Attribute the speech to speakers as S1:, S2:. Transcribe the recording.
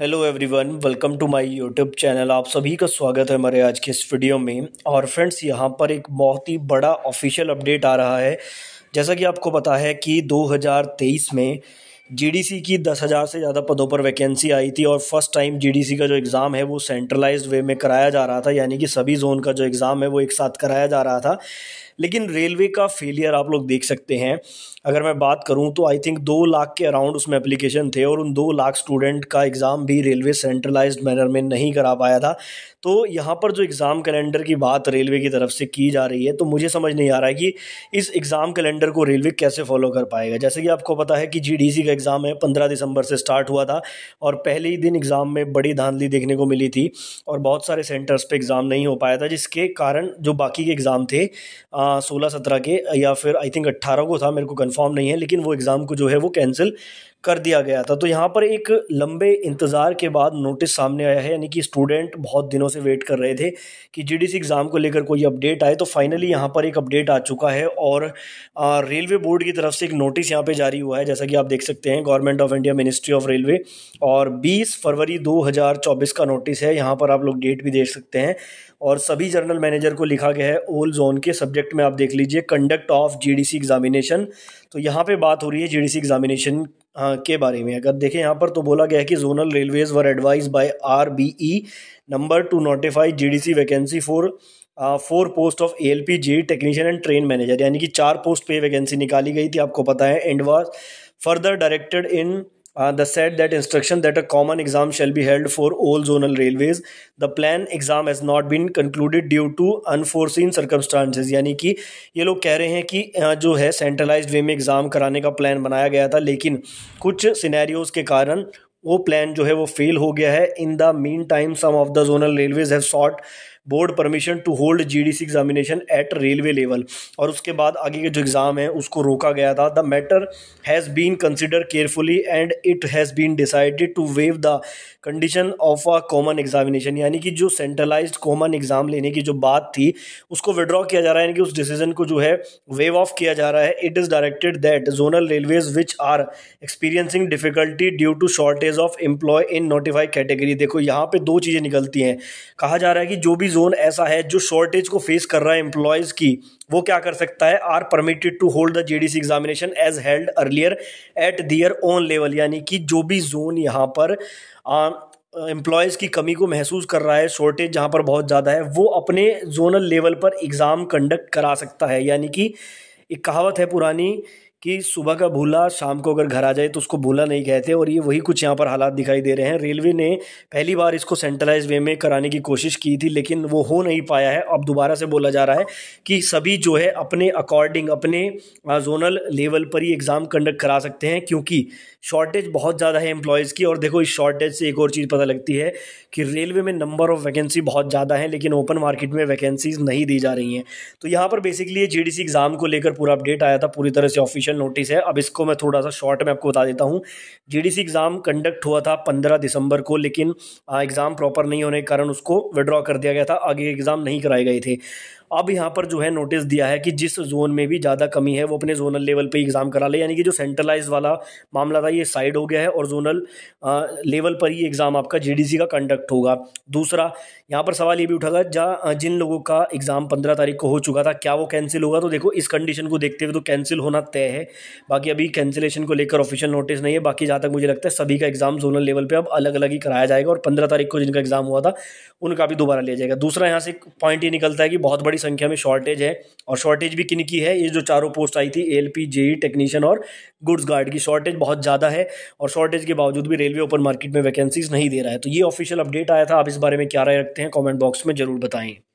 S1: hello everyone welcome to my YouTube channel आप सभी का स्वागत है हमारे आज के इस वीडियो में और फ्रेंड्स यहाँ पर एक बहुत ही बड़ा ऑफिशियल अपडेट आ रहा है जैसा कि आपको पता है कि 2023 में जीडीसी की दस हज़ार से ज़्यादा पदों पर वैकेंसी आई थी और फर्स्ट टाइम जीडीसी का जो एग्ज़ाम है वो सेंट्रलाइज्ड वे में कराया जा रहा था यानी कि सभी जोन का जो एग्ज़ाम है वो एक साथ कराया जा रहा था लेकिन रेलवे का फेलियर आप लोग देख सकते हैं अगर मैं बात करूं तो आई थिंक दो लाख के अराउंड उसमें एप्लीकेशन थे और उन दो लाख स्टूडेंट का एग्ज़ाम भी रेलवे सेंट्रलाइज्ड मैनर में नहीं करा पाया था तो यहाँ पर जो एग्ज़ाम कैलेंडर की बात रेलवे की तरफ से की जा रही है तो मुझे समझ नहीं आ रहा है कि इस एग्ज़ाम कैलेंडर को रेलवे कैसे फॉलो कर पाएगा जैसे कि आपको पता है कि जी का का एग्ज़ाम है पंद्रह दिसंबर से स्टार्ट हुआ था और पहले ही दिन एग्ज़ाम में बड़ी धांधली देखने को मिली थी और बहुत सारे सेंटर्स पे एग्ज़ाम नहीं हो पाया था जिसके कारण जो बाकी के एग्ज़ाम थे सोलह सत्रह के या फिर आई थिंक अट्ठारह को था मेरे को कन्फर्म नहीं है लेकिन वो एग्ज़ाम को जो है वो कैंसिल कर दिया गया था तो यहाँ पर एक लंबे इंतज़ार के बाद नोटिस सामने आया है यानी कि स्टूडेंट बहुत दिनों से वेट कर रहे थे कि जीडीसी एग्ज़ाम को लेकर कोई अपडेट आए तो फाइनली यहाँ पर एक अपडेट आ चुका है और रेलवे बोर्ड की तरफ से एक नोटिस यहाँ पे जारी हुआ है जैसा कि आप देख सकते देखते हैं government of India ministry of railway और 20 फरवरी 2024 का नोटिस है यहाँ पर आप लोग डेट भी देख सकते हैं और सभी जनरल मैनेजर को लिखा गया है ओल जोन के सब्जेक्ट में आप देख लीजिए कंडक्ट ऑफ जीडीसी एग्जामिनेशन तो यहाँ पे बात हो रही है जीडीसी एग्जामिनेशन हाँ के बारे में अगर देखें यहाँ पर तो बोला गया है कि zonal railways were advise by R number to notify GDC vacancy for four post of A L P G technician and train manager यानी कि चार पोस्ट पे वैकेंसी निकाली गई थी आपको पता है and was further directed in uh, the said that instruction that a common exam shall be held for all zonal railways the plan exam has not been concluded due to unforeseen circumstances यानी कि ये लोग कह रहे हैं कि जो है सेंट्रलाइज्ड वे में एग्ज़ाम कराने का प्लान बनाया गया था लेकिन कुछ सिनेरियोज के कारण वो प्लान जो है वो फेल हो गया है in the meantime some of the zonal railways have sought board permission to hold GDC examination at railway level और उसके बाद आगे के जो एग्ज़ाम है उसको रोका गया था the matter has been consider carefully and it has been decided to waive the condition of a common examination यानी कि जो सेंट्रलाइज्ड कॉमन एग्ज़ाम लेने की जो बात थी उसको विड्रॉ किया जा रहा है यानी कि उस डिसीजन को जो है वेव ऑफ किया जा रहा है it is directed that zonal railways which are experiencing difficulty due to shortage of employ in notified category देखो यहाँ पे दो चीज़ें निकलती हैं कहा जा रहा है कि जो भी जोन ऐसा है जो शॉर्टेज को फेस कर रहा है एम्प्लॉयज़ की वो क्या कर सकता है are permitted to hold the JDC examination as held earlier at their own level यानी कि जो भी जोन यहाँ पर आ, एम्प्लॉयज़ की कमी को महसूस कर रहा है शॉर्टेज जहाँ पर बहुत ज़्यादा है वो अपने जोनल लेवल पर एग्ज़ाम कंडक्ट करा सकता है यानी कि एक कहावत है पुरानी कि सुबह का भूला शाम को अगर घर आ जाए तो उसको भूला नहीं कहते और ये वही कुछ यहाँ पर हालात दिखाई दे रहे हैं रेलवे ने पहली बार इसको सेंट्रलाइज वे में कराने की कोशिश की थी लेकिन वो हो नहीं पाया है अब दोबारा से बोला जा रहा है कि सभी जो है अपने अकॉर्डिंग अपने जोनल लेवल पर ही एग्ज़ाम कंडक्ट करा सकते हैं क्योंकि शॉर्टेज बहुत ज़्यादा है एम्प्लॉयज़ की और देखो इस शॉर्टेज से एक और चीज़ पता लगती है कि रेलवे में नंबर ऑफ़ वैकेंसी बहुत ज़्यादा है लेकिन ओपन मार्केट में वैकेंसीज़ नहीं दी जा रही हैं तो यहाँ पर बेसिकली ये जी एग्ज़ाम को लेकर पूरा अपडेट आया था पूरी तरह से ऑफिशियल नोटिस है अब इसको मैं थोड़ा सा शॉर्ट में आपको बता देता हूँ जी एग्ज़ाम कंडक्ट हुआ था पंद्रह दिसंबर को लेकिन एग्ज़ाम प्रॉपर नहीं होने के कारण उसको विड्रॉ कर दिया गया था आगे एग्ज़ाम नहीं कराए गए थे अब यहाँ पर जो है नोटिस दिया है कि जिस जोन में भी ज़्यादा कमी है वो अपने जोनल लेवल पर एग्ज़ाम करा ले यानी कि जो सेंट्रलाइज वाला मामला था ये साइड हो गया है और जोनल लेवल पर ही एग्ज़ाम आपका जीडीसी का कंडक्ट होगा दूसरा यहाँ पर सवाल ये भी उठागा जहाँ जिन लोगों का एग्ज़ाम पंद्रह तारीख को हो चुका था क्या वो कैंसिल होगा तो देखो इस कंडीशन को देखते हुए तो कैंसिल होना तय है बाकी अभी कैंसिलेशन को लेकर ऑफिशियल नोटिस नहीं है बाकी जहाँ तक मुझे लगता है सभी का एग्ज़ाम जोनल लेवल पर अब अलग अलग ही कराया जाएगा और पंद्रह तारीख को जिनका एग्ज़ाम हुआ था उनका भी दोबारा लिया जाएगा दूसरा यहाँ से पॉइंट ये निकलता है कि बहुत बड़ी संख्या में शॉर्टेज है और शॉर्टेज भी किन की है ये जो चारों पोस्ट आई थी एल पी जेई टेक्नीशियन और गुड्स गार्ड की शॉर्टेज बहुत ज़्यादा ज़्यादा है और शॉर्टेज के बावजूद भी रेलवे ओपन मार्केट में वैकेंसीज नहीं दे रहा है तो ये ऑफिशियल अपडेट आया था आप इस बारे में क्या राय रखते हैं कॉमेंट बॉक्स में ज़रूर बताएं